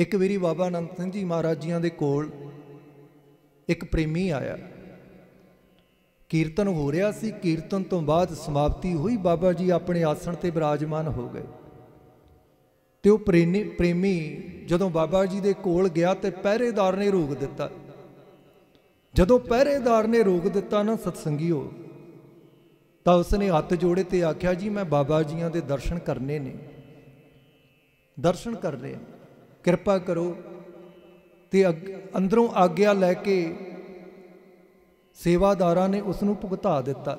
ਇੱਕ ਵਾਰੀ ਬਾਬਾ ਅਨੰਦ ਸਿੰਘ ਜੀ ਮਹਾਰਾਜ ਜੀਆਂ ਦੇ ਕੋਲ ਇੱਕ ਪ੍ਰੇਮੀ ਆਇਆ ਕੀਰਤਨ ਹੋ ਰਿਹਾ ਸੀ ਕੀਰਤਨ ਤੋਂ ਬਾਅਦ ਸਮਾਪਤੀ ਹੋਈ ਬਾਬਾ ਜੀ ਆਪਣੇ ਆਸਣ ਤੇ ਬਿਰਾਜਮਾਨ ਹੋ ਗਏ ਤੇ ਉਹ ਪ੍ਰੇਮੀ ਪ੍ਰੇਮੀ ਜਦੋਂ ਬਾਬਾ ਜੀ ਦੇ ਕੋਲ ਗਿਆ ਤੇ ਪਹਿਰੇਦਾਰ ਨੇ ਰੋਕ ਦਿੱਤਾ ਜਦੋਂ ਪਹਿਰੇਦਾਰ ਨੇ ਰੋਕ ਦਿੱਤਾ ਨਾ ਸਤਸੰਗਿਓ ਤਾਂ ਉਸਨੇ ਹੱਥ ਜੋੜੇ ਤੇ ਆਖਿਆ ਜੀ ਮੈਂ ਬਾਬਾ ਜੀਆਂ ਦੇ ਦਰਸ਼ਨ ਕਰਨੇ ਨੇ ਦਰਸ਼ਨ ਕਰ ਰਿਹਾ ਕਿਰਪਾ ਕਰੋ ਤੇ ਅੰਦਰੋਂ ਆਗਿਆ ਲੈ ਕੇ ਸੇਵਾਦਾਰਾਂ ਨੇ ਉਸ ਨੂੰ ਭੁਗਤਾ ਦਿੱਤਾ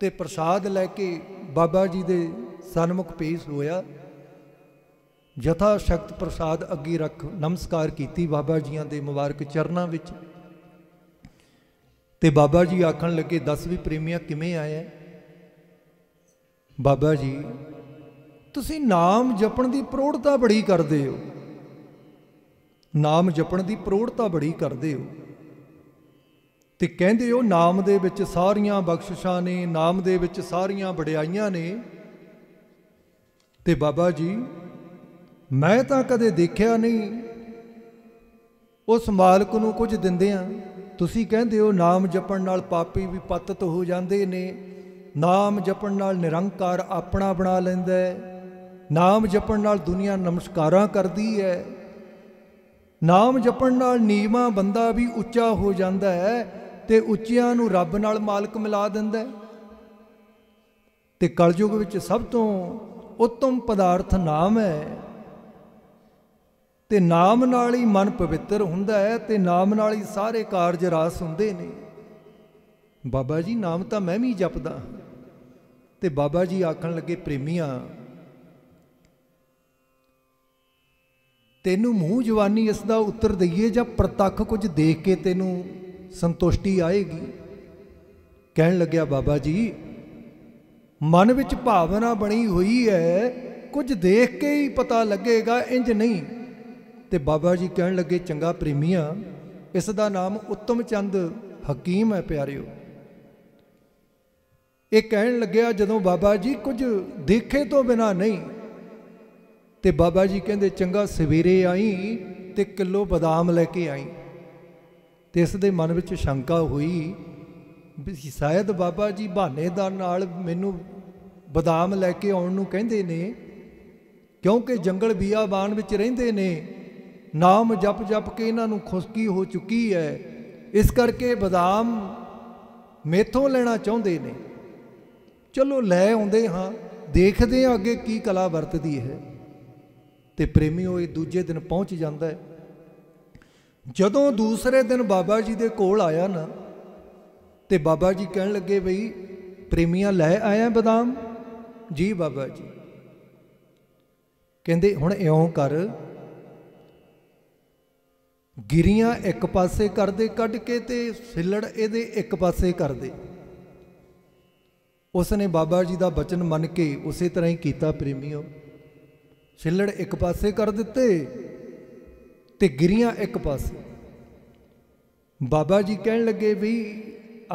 ਤੇ ਪ੍ਰਸਾਦ ਲੈ ਕੇ ਬਾਬਾ ਜੀ ਦੇ ਸਨਮੁਖ ਪੇਸ਼ ਹੋਇਆ ਯਥਾ ਸ਼ਕਤ ਪ੍ਰਸਾਦ ਅੱਗੇ ਰੱਖ ਨਮਸਕਾਰ ਕੀਤੀ ਬਾਬਾ ਜੀਆਂ ਦੇ ਮੁਬਾਰਕ ਚਰਨਾਂ ਵਿੱਚ ਤੇ ਬਾਬਾ ਜੀ ਆਖਣ ਲੱਗੇ ਦੱਸ ਵੀ ਪ੍ਰੇਮੀਆਂ ਕਿਵੇਂ ਆਇਆ ਬਾਬਾ ਜੀ ਤੁਸੀਂ ਨਾਮ ਜਪਣ ਦੀ ਪ੍ਰੋੜਤਾ ਬੜੀ ਕਰਦੇ ਹੋ ਨਾਮ ਜਪਣ ਦੀ ਪ੍ਰੋੜਤਾ ਬੜੀ ਕਰਦੇ ਹੋ ਤੇ ਕਹਿੰਦੇ ਹੋ ਨਾਮ ਦੇ ਵਿੱਚ ਸਾਰੀਆਂ ਬਖਸ਼ਿਸ਼ਾਂ ਨੇ ਨਾਮ ਦੇ ਵਿੱਚ ਸਾਰੀਆਂ ਵਡਿਆਈਆਂ ਨੇ ਤੇ ਬਾਬਾ ਜੀ ਮੈਂ ਤਾਂ ਕਦੇ ਦੇਖਿਆ ਨਹੀਂ ਉਸ ਮਾਲਕ ਨੂੰ ਕੁਝ ਦਿੰਦੇ ਆ ਤੁਸੀਂ ਕਹਿੰਦੇ ਹੋ ਨਾਮ ਜਪਣ ਨਾਲ ਪਾਪੀ ਵੀ ਪਤਤ ਹੋ ਜਾਂਦੇ ਨੇ ਨਾਮ ਜਪਣ ਨਾਲ ਨਿਰੰਕਾਰ ਆਪਣਾ ਬਣਾ ਲੈਂਦਾ ਹੈ ਨਾਮ ਜਪਣ ਨਾਲ ਦੁਨੀਆ ਨਮਸਕਾਰਾਂ ਕਰਦੀ ਹੈ ਨਾਮ ਜਪਣ ਨਾਲ ਨੀਵਾ ਬੰਦਾ ਵੀ ਉੱਚਾ ਹੋ ਜਾਂਦਾ ਹੈ ਤੇ ਉੱਚਿਆਂ ਨੂੰ ਰੱਬ ਨਾਲ ਮਾਲਕ ਮਿਲਾ ਦਿੰਦਾ ਹੈ ਤੇ ਕਲਯੁਗ ਵਿੱਚ ਸਭ ਤੋਂ ਉਤਮ ਪਦਾਰਥ ਨਾਮ ਹੈ ਤੇ ਨਾਮ ਨਾਲ ਹੀ ਮਨ ਪਵਿੱਤਰ ਹੁੰਦਾ ਹੈ ਤੇ ਨਾਮ ਨਾਲ ਹੀ ਸਾਰੇ ਕਾਰਜ ਰਾਸ ਹੁੰਦੇ ਨੇ ਬਾਬਾ ਜੀ ਨਾਮ ਤਾਂ ਮੈਂ ਵੀ ਜਪਦਾ ਤੇ ਬਾਬਾ ਜੀ ਆਖਣ ਲੱਗੇ ਪ੍ਰੇਮੀਆਂ ਤੈਨੂੰ ਮੂੰਹ ਜਵਾਨੀ ਇਸ ਦਾ ਉੱਤਰ ਦਈਏ ਜਾਂ ਪ੍ਰਤੱਖ ਕੁਝ ਦੇਖ ਕੇ ਤੈਨੂੰ ਸੰਤੁਸ਼ਟੀ ਆਏਗੀ ਕਹਿਣ ਲੱਗਿਆ ਬਾਬਾ ਜੀ ਮਨ ਵਿੱਚ ਭਾਵਨਾ ਬਣੀ ਹੋਈ ਹੈ ਕੁਝ ਦੇਖ ਕੇ ਹੀ ਪਤਾ ਲੱਗੇਗਾ ਇੰਜ ਨਹੀਂ ਤੇ ਬਾਬਾ ਜੀ ਕਹਿਣ ਲੱਗੇ ਚੰਗਾ ਪ੍ਰੇਮੀਆਂ ਇਸ ਦਾ ਨਾਮ ਉੱਤਮ ਚੰਦ ਹਕੀਮ ਹੈ ਪਿਆਰਿਓ ਇਹ ਕਹਿਣ ਲੱਗਿਆ ਜਦੋਂ ਬਾਬਾ ਜੀ ਕੁਝ ਦੇਖੇ ਤੋਂ ਬਿਨਾ ਨਹੀਂ ਤੇ ਬਾਬਾ ਜੀ ਕਹਿੰਦੇ ਚੰਗਾ ਸਵੇਰੇ ਆਈ ਤੇ ਕਿਲੋ ਬਦਾਮ ਲੈ ਕੇ ਆਈ ਤੇ ਇਸ ਦੇ ਮਨ ਵਿੱਚ ਸ਼ੰਕਾ ਹੋਈ ਵੀ ਸ਼ਾਇਦ ਬਾਬਾ ਜੀ ਬਹਾਨੇ ਦਾ ਨਾਲ ਮੈਨੂੰ ਬਦਾਮ ਲੈ ਕੇ ਆਉਣ ਨੂੰ ਕਹਿੰਦੇ ਨੇ ਕਿਉਂਕਿ ਜੰਗਲ ਬੀਆਬਾਨ ਵਿੱਚ ਰਹਿੰਦੇ ਨੇ ਨਾਮ ਜਪ ਜਪ ਕੇ ਇਹਨਾਂ ਨੂੰ ਖੁਸ਼ਕੀ ਹੋ ਚੁੱਕੀ ਹੈ ਇਸ ਕਰਕੇ ਬਦਾਮ ਮੇਥੋਂ ਲੈਣਾ ਚਾਹੁੰਦੇ ਨੇ ਚਲੋ ਲੈ ਆਉਂਦੇ ਹਾਂ ਦੇਖਦੇ ਹਾਂ ਅੱਗੇ ਕੀ ਕਲਾ ਵਰਤਦੀ ਹੈ ਤੇ ਪ੍ਰੇਮੀ ਉਹ ਦੂਜੇ ਦਿਨ ਪਹੁੰਚ ਜਾਂਦਾ ਹੈ ਜਦੋਂ ਦੂਸਰੇ ਦਿਨ ਬਾਬਾ ਜੀ ਦੇ ਕੋਲ ਆਇਆ ਨਾ ਤੇ ਬਾਬਾ ਜੀ ਕਹਿਣ ਲੱਗੇ ਬਈ ਪ੍ਰੇਮੀਆਂ ਲੈ ਆਇਆ ਬਦਾਮ ਜੀ ਬਾਬਾ ਜੀ ਕਹਿੰਦੇ ਹੁਣ ਇਉਂ ਕਰ ਗਿਰੀਆਂ ਇੱਕ ਪਾਸੇ ਕਰ ਦੇ ਕੱਢ ਕੇ ਤੇ ਸਿੱਲੜ ਇਹਦੇ ਇੱਕ ਪਾਸੇ ਕਰ ਦੇ ਉਸ ਨੇ ਬਾਬਾ ਜੀ ਦਾ ਬਚਨ ਮੰਨ ਕੇ ਉਸੇ ਤਰ੍ਹਾਂ ਹੀ ਕੀਤਾ ਪ੍ਰੇਮੀਓ ਛਿੱਲੜ ਇੱਕ ਪਾਸੇ ਕਰ ਦਿੱਤੇ ਤੇ ਗਿਰੀਆਂ ਇੱਕ ਪਾਸੇ ਬਾਬਾ ਜੀ ਕਹਿਣ ਲੱਗੇ ਵੀ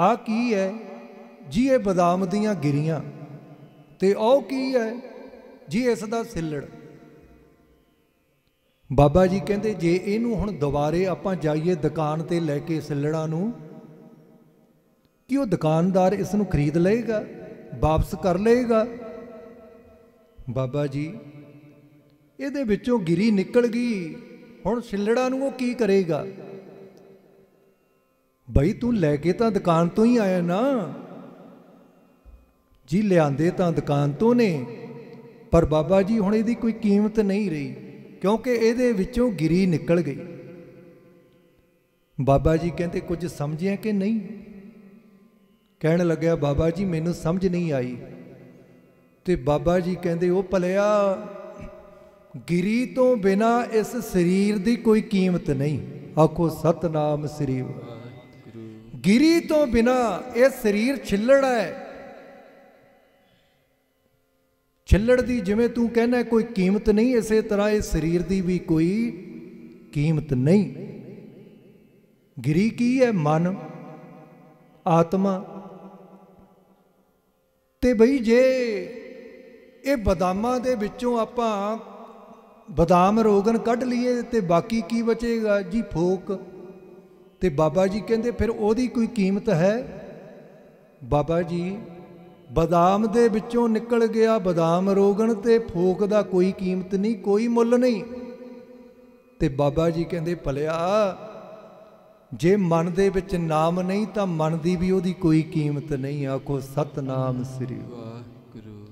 ਆ ਕੀ ਹੈ ਜੀ ਇਹ ਬਦਾਮ ਦੀਆਂ ਗਿਰੀਆਂ ਤੇ ਉਹ ਕੀ ਹੈ ਜੀ ਇਸ ਦਾ ਛਿੱਲੜ ਬਾਬਾ ਜੀ ਕਹਿੰਦੇ ਜੇ ਇਹਨੂੰ ਹੁਣ ਦੁਬਾਰੇ ਆਪਾਂ ਜਾਈਏ ਦੁਕਾਨ ਤੇ ਲੈ ਕੇ ਛਿੱਲੜਾਂ ਨੂੰ ਕਿ ਉਹ ਦੁਕਾਨਦਾਰ ਇਸ ਨੂੰ ਖਰੀਦ ਲਏਗਾ ਵਾਪਸ ਕਰ ਲਏਗਾ ਬਾਬਾ ਜੀ ਇਹਦੇ ਵਿੱਚੋਂ ਗਿਰੀ ਨਿਕਲ ਗਈ ਹੁਣ ਸਿਲੜਾ ਨੂੰ ਉਹ ਕੀ ਕਰੇਗਾ ਬਈ ਤੂੰ ਲੈ ਕੇ ਤਾਂ ਦੁਕਾਨ ਤੋਂ ਹੀ ਆਇਆ ਨਾ ਜੀ ਲਿਆਂਦੇ ਤਾਂ ਦੁਕਾਨ ਤੋਂ ਨੇ ਪਰ ਬਾਬਾ ਜੀ ਹੁਣ ਇਹਦੀ ਕੋਈ ਕੀਮਤ ਨਹੀਂ ਰਹੀ ਕਿਉਂਕਿ ਇਹਦੇ ਵਿੱਚੋਂ ਗਿਰੀ ਨਿਕਲ ਗਈ ਬਾਬਾ ਜੀ ਕਹਿੰਦੇ ਕੁਝ ਸਮਝਿਆ ਕਿ ਨਹੀਂ ਕਹਿਣ ਲੱਗਿਆ ਬਾਬਾ ਜੀ ਮੈਨੂੰ ਸਮਝ ਨਹੀਂ ਆਈ ਤੇ ਬਾਬਾ ਜੀ ਕਹਿੰਦੇ ਉਹ ਭਲਿਆ ਗਿਰੀ ਤੋਂ ਬਿਨਾ ਇਸ ਸਰੀਰ ਦੀ ਕੋਈ ਕੀਮਤ ਨਹੀਂ ਆਖੋ ਸਤਨਾਮ ਸ੍ਰੀ ਗਿਰੀ ਤੋਂ ਬਿਨਾ ਇਹ ਸਰੀਰ ਛਿੱਲੜਾ ਹੈ ਛਿੱਲੜ ਦੀ ਜਿਵੇਂ ਤੂੰ ਕਹਿੰਦਾ ਕੋਈ ਕੀਮਤ ਨਹੀਂ ਇਸੇ ਤਰ੍ਹਾਂ ਇਹ ਸਰੀਰ ਦੀ ਵੀ ਕੋਈ ਕੀਮਤ ਨਹੀਂ ਗਿਰੀ ਕੀ ਹੈ ਮਨ ਆਤਮਾ ਤੇ ਬਈ ਜੇ ਇਹ ਬਦਾਮਾਂ ਦੇ ਵਿੱਚੋਂ ਆਪਾਂ ਬਦਾਮ ਰੋਗਨ ਕੱਢ ਲਈਏ ਤੇ ਬਾਕੀ ਕੀ ਬਚੇਗਾ ਜੀ ਫੋਕ ਤੇ ਬਾਬਾ ਜੀ ਕਹਿੰਦੇ ਫਿਰ ਉਹਦੀ ਕੋਈ ਕੀਮਤ ਹੈ ਬਾਬਾ ਜੀ ਬਦਾਮ ਦੇ ਵਿੱਚੋਂ ਨਿਕਲ ਗਿਆ ਬਦਾਮ ਰੋਗਣ ਤੇ ਫੋਕ ਦਾ ਕੋਈ ਕੀਮਤ ਨਹੀਂ ਕੋਈ ਮੁੱਲ ਨਹੀਂ ਤੇ ਬਾਬਾ ਜੀ ਕਹਿੰਦੇ ਭਲਿਆ ਜੇ ਮਨ ਦੇ ਵਿੱਚ ਨਾਮ ਨਹੀਂ ਤਾਂ ਮਨ ਦੀ ਵੀ ਉਹਦੀ ਕੋਈ ਕੀਮਤ ਨਹੀਂ ਆਖੋ ਸਤਨਾਮ ਸ੍ਰੀ ਵਾਹਿਗੁਰੂ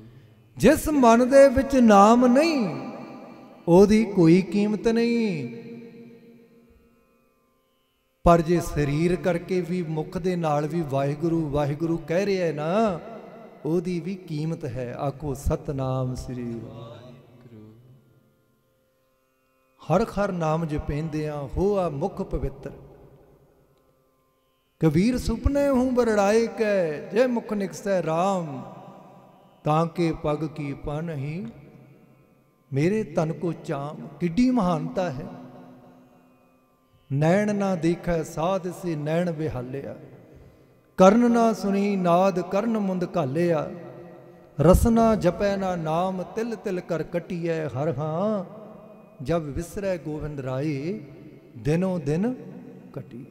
ਜਿਸ ਮਨ ਦੇ ਵਿੱਚ ਨਾਮ ਨਹੀਂ ਉਹਦੀ ਕੋਈ ਕੀਮਤ ਨਹੀਂ ਪਰ ਜੇ ਸਰੀਰ ਕਰਕੇ ਵੀ ਮੁਖ ਦੇ ਨਾਲ ਵੀ ਵਾਹਿਗੁਰੂ ਵਾਹਿਗੁਰੂ ਕਹਿ ਰਿਹਾ ਹੈ ਨਾ ਉਹਦੀ ਵੀ ਕੀਮਤ ਹੈ ਆਖੋ ਸਤਨਾਮ ਸ੍ਰੀ ਵਾਹਿਗੁਰੂ ਹਰ ਹਰ ਨਾਮ ਜਪੈਂਦੇ ਆ ਹੋਆ ਮੁਖ ਪਵਿੱਤਰ ਕਬੀਰ ਸੁਪਨੇ ਹੂੰ ਬਰੜਾਏ ਕੈ ਜੇ ਮੁਖ ਨਿਕਸੈ RAM ਤਾਂ ਕੇ ਪਗ ਕੀ ਪਨਹੀ ਮੇਰੇ ਤਨ ਕੋ ਚਾਮ ਕਿੱਡੀ ਮਹਾਨਤਾ ਹੈ ਨੈਣ ਨਾ ਦੇਖੈ ਸਾਧ ਸੇ ਨੈਣ ਵਿਹਾਲਿਆ ਕਰਨ ਨਾ ਸੁਣੀ ਨਾਦ ਕਰਨ ਮੁੰਦ ਘਾਲਿਆ ਰਸਨਾ ਜਪੈ ਨਾ ਨਾਮ ਤਿਲ ਤਿਲ ਕਰ ਕਟਿਐ ਹਰ ਹਾਂ ਜਬ ਵਿਸਰੈ ਗੋਵਿੰਦ ਰਾਏ ਦਿਨੋ ਦਿਨ ਕਟਿਐ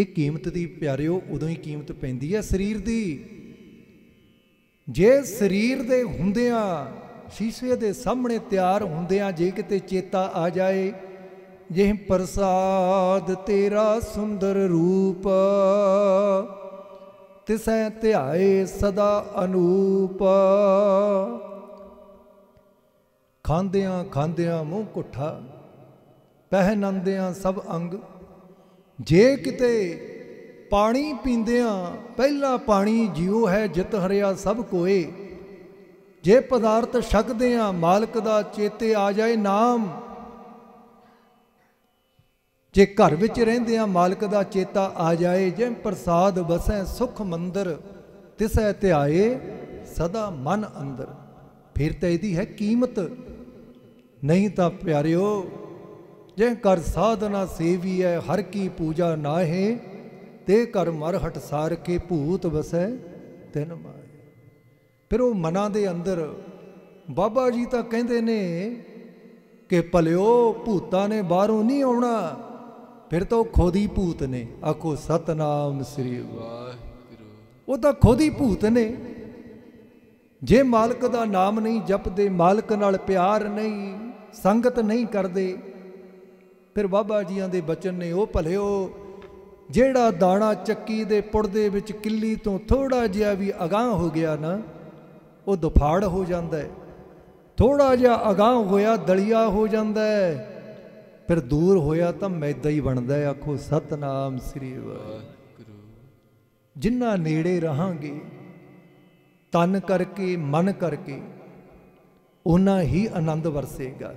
ਇਹ ਕੀਮਤ ਦੀ ਪਿਆਰਿਓ ਉਦੋਂ ਹੀ ਕੀਮਤ ਪੈਂਦੀ ਹੈ ਸਰੀਰ ਦੀ ਜੇ ਸਰੀਰ ਦੇ ਹੁੰਦਿਆਂ ਸ਼ੀਸ਼ੇ ਦੇ ਸਾਹਮਣੇ ਤਿਆਰ ਹੁੰਦਿਆਂ ਜੇ ਕਿਤੇ ਚੇਤਾ ਆ ਜਾਏ ਜਿਹ ਪ੍ਰਸਾਦ ਤੇਰਾ ਸੁੰਦਰ ਰੂਪ ਤਿਸੈ ਧਿਆਏ ਸਦਾ ਅਨੂਪ ਖਾਂਦਿਆਂ ਖਾਂਦਿਆਂ ਮੂੰਹ ਕੁੱਠਾ ਪਹਿਨੰਦਿਆਂ ਸਭ ਅੰਗ ਜੇ ਕਿਤੇ ਪਾਣੀ ਪੀਂਦਿਆਂ ਪਹਿਲਾ ਪਾਣੀ ਜਿਉ ਹੈ ਜਿਤ ਹਰਿਆ ਸਭ ਕੋਏ ਜੇ ਪਦਾਰਥ ਛਕਦੇ ਆ ਮਾਲਕ ਦਾ ਚੇਤੇ ਆ ਜਾਏ ਨਾਮ ਜੇ ਘਰ ਵਿੱਚ ਰਹਿੰਦੇ ਆ ਮਾਲਕ ਦਾ ਚੇਤਾ ਆ ਜਾਏ ਜੇ ਪ੍ਰਸਾਦ ਵਸੈ ਸੁਖ ਮੰਦਰ ਤਿਸੈ ਧਿਆਏ ਸਦਾ ਮਨ ਅੰਦਰ ਫਿਰ ਤਾਂ ਇਹਦੀ ਹੈ ਕੀਮਤ ਨਹੀਂ ਤਾਂ ਪਿਆਰਿਓ ਜੇ ਕਰ ਸਾਧਨਾ ਸੇਵੀ ਹੈ ਹਰ ਕੀ ਪੂਜਾ ਨਾਹੇ ਤੇ ਕਰ ਹਟ ਸਾਰ ਕੇ ਭੂਤ ਵਸੈ ਤਿਨ ਮਾਏ ਫਿਰ ਉਹ ਮਨਾਂ ਦੇ ਅੰਦਰ ਬਾਬਾ ਜੀ ਤਾਂ ਕਹਿੰਦੇ ਨੇ ਕਿ ਭਲਿਓ ਭੂਤਾਂ ਨੇ ਬਾਹਰੋਂ ਨਹੀਂ ਆਉਣਾ ਫਿਰ ਤਾਂ ਖੁਦ ਖੋਦੀ ਭੂਤ ਨੇ ਆਖੋ ਸਤਨਾਮ ਸ੍ਰੀ ਵਾਹਿਗੁਰੂ ਉਹ ਤਾਂ ਖੋਦੀ ਭੂਤ ਨੇ ਜੇ ਮਾਲਕ ਦਾ ਨਾਮ ਨਹੀਂ ਜਪਦੇ ਮਾਲਕ ਨਾਲ ਪਿਆਰ ਨਹੀਂ ਸੰਗਤ ਨਹੀਂ ਕਰਦੇ ਫਿਰ ਬਾਬਾ ਜੀਆਂ ਦੇ ਬਚਨ ਨੇ ਉਹ ਭਲਿਓ ਜਿਹੜਾ ਦਾਣਾ ਚੱਕੀ ਦੇ ਪੁੜ ਦੇ ਵਿੱਚ ਕਿੱਲੀ ਤੋਂ ਥੋੜਾ ਜਿਹਾ ਵੀ ਅਗਾਹ ਹੋ ਗਿਆ ਨਾ ਉਹ ਦੁਫਾੜ ਹੋ ਜਾਂਦਾ ਹੈ ਥੋੜਾ ਜਿਹਾ ਅਗਾਹ ਹੋਇਆ ਦਲਿਆ ਹੋ ਜਾਂਦਾ ਹੈ ਫਿਰ ਦੂਰ ਹੋਇਆ ਤਾਂ ਮੈਦਾ ਹੀ ਬਣਦਾ ਹੈ ਆਖੋ ਸਤਨਾਮ ਸ੍ਰੀ ਵਾਹਿਗੁਰੂ ਜਿੰਨਾ ਨੇੜੇ ਰਹਾਂਗੇ ਤਨ ਕਰਕੇ ਮਨ ਕਰਕੇ ਉਹਨਾਂ ਹੀ ਆਨੰਦ ਵਰਸੇਗਾ